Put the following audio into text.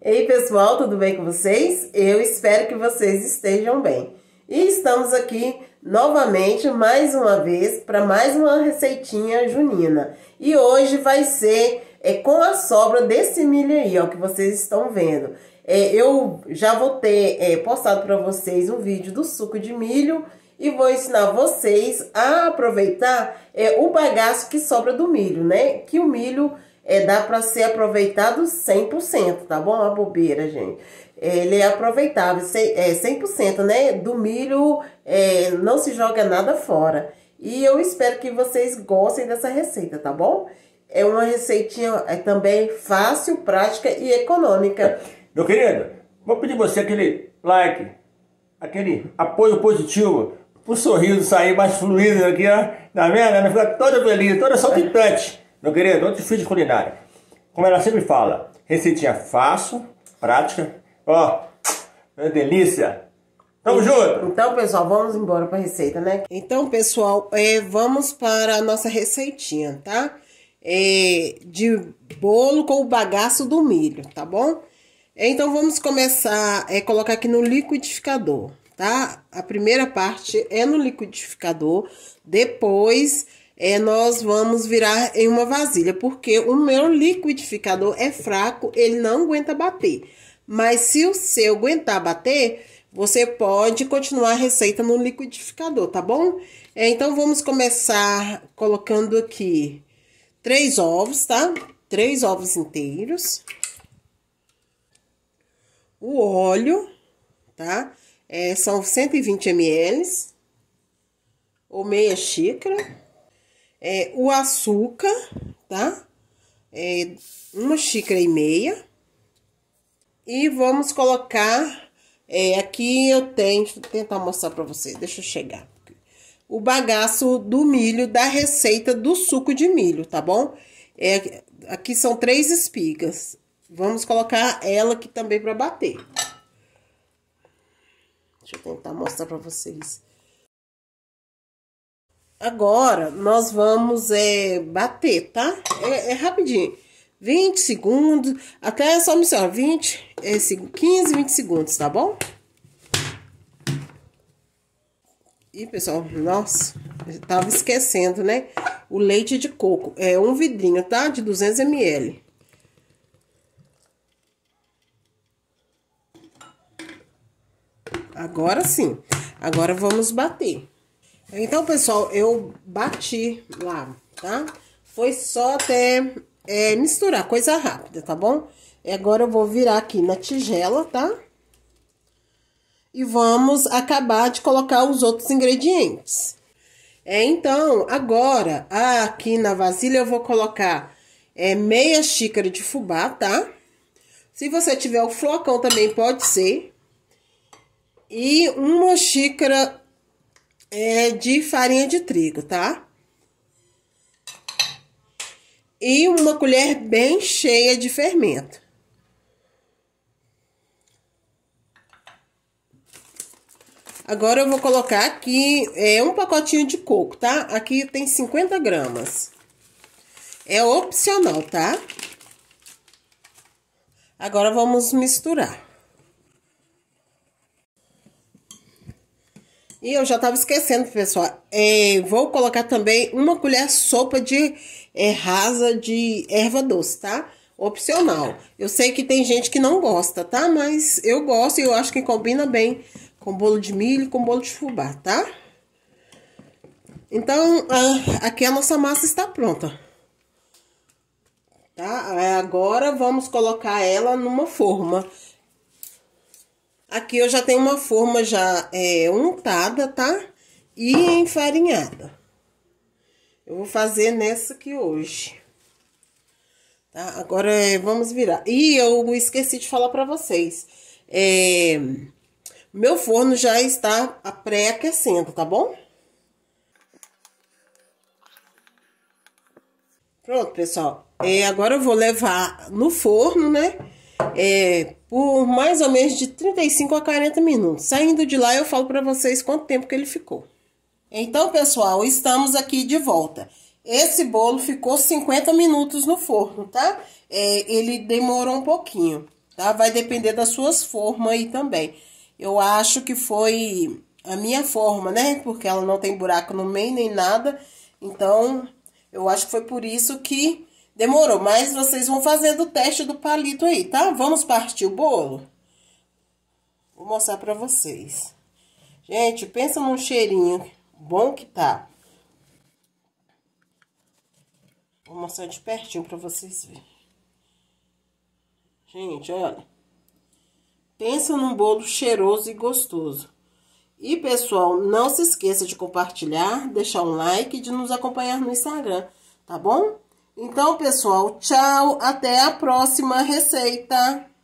Ei pessoal, tudo bem com vocês? Eu espero que vocês estejam bem. E estamos aqui novamente, mais uma vez, para mais uma receitinha junina. E hoje vai ser é, com a sobra desse milho aí, ó, que vocês estão vendo. É, eu já vou ter é, postado para vocês um vídeo do suco de milho e vou ensinar vocês a aproveitar é, o bagaço que sobra do milho, né? Que o milho é, dá para ser aproveitado 100%, tá bom? A bobeira, gente. Ele é aproveitável, 100%, é, né? Do milho é, não se joga nada fora. E eu espero que vocês gostem dessa receita, tá bom? É uma receitinha é, também fácil, prática e econômica. Meu querido, vou pedir você aquele like, aquele apoio positivo, o sorriso sair mais fluido aqui, ó. Tá vendo? Ela fica toda feliz, toda saltitante. Meu querido, outro de culinária. Como ela sempre fala, receitinha fácil, prática. Ó, oh, é delícia. Tamo então, junto! Então, pessoal, vamos embora pra receita, né? Então, pessoal, é, vamos para a nossa receitinha, tá? É, de bolo com o bagaço do milho, tá bom? Então, vamos começar a é, colocar aqui no liquidificador, tá? A primeira parte é no liquidificador, depois é, nós vamos virar em uma vasilha, porque o meu liquidificador é fraco, ele não aguenta bater. Mas se o seu aguentar bater, você pode continuar a receita no liquidificador, tá bom? É, então, vamos começar colocando aqui três ovos, tá? Três ovos inteiros. O óleo, tá? É, são 120 ml ou meia xícara é, o açúcar, tá? É, uma xícara e meia. E vamos colocar, é, aqui eu tenho, deixa eu tentar mostrar para vocês, deixa eu chegar. O bagaço do milho da receita do suco de milho, tá bom? É, aqui são três espigas. Vamos colocar ela aqui também para bater. Deixa eu tentar mostrar para vocês. Agora, nós vamos é, bater, tá? É, é rapidinho. 20 segundos, até é só me senhora, 20, é, 15, 20 segundos, tá bom? Ih, pessoal, nossa, eu tava esquecendo, né? O leite de coco é um vidrinho, tá? De 200 ml. Agora sim. Agora vamos bater. Então, pessoal, eu bati lá, tá? Foi só até é, misturar, coisa rápida, tá bom? E agora eu vou virar aqui na tigela, tá? E vamos acabar de colocar os outros ingredientes. É, então, agora, aqui na vasilha eu vou colocar é, meia xícara de fubá, tá? Se você tiver o flocão também pode ser. E uma xícara é, de farinha de trigo, tá? E uma colher bem cheia de fermento. Agora eu vou colocar aqui é, um pacotinho de coco, tá? Aqui tem 50 gramas. É opcional, tá? Agora vamos misturar. E eu já estava esquecendo, pessoal. É, vou colocar também uma colher sopa de é, rasa de erva doce, tá? Opcional. Eu sei que tem gente que não gosta, tá? Mas eu gosto e eu acho que combina bem com bolo de milho e com bolo de fubá, tá? Então, aqui a nossa massa está pronta. Tá? Agora, vamos colocar ela numa forma. Aqui eu já tenho uma forma já é, untada, tá? E enfarinhada. Eu vou fazer nessa aqui hoje. Tá? Agora é, vamos virar. E eu esqueci de falar pra vocês. É, meu forno já está pré-aquecendo, tá bom? Pronto, pessoal. É, agora eu vou levar no forno, né? É, por mais ou menos de 35 a 40 minutos. Saindo de lá, eu falo para vocês quanto tempo que ele ficou. Então, pessoal, estamos aqui de volta. Esse bolo ficou 50 minutos no forno, tá? É, ele demorou um pouquinho, tá? Vai depender das suas formas aí também. Eu acho que foi a minha forma, né? Porque ela não tem buraco no meio nem nada. Então, eu acho que foi por isso que Demorou, mas vocês vão fazendo o teste do palito aí, tá? Vamos partir o bolo? Vou mostrar pra vocês. Gente, pensa num cheirinho bom que tá. Vou mostrar de pertinho pra vocês verem. Gente, olha. Pensa num bolo cheiroso e gostoso. E, pessoal, não se esqueça de compartilhar, deixar um like e de nos acompanhar no Instagram, tá bom? Então, pessoal, tchau, até a próxima receita.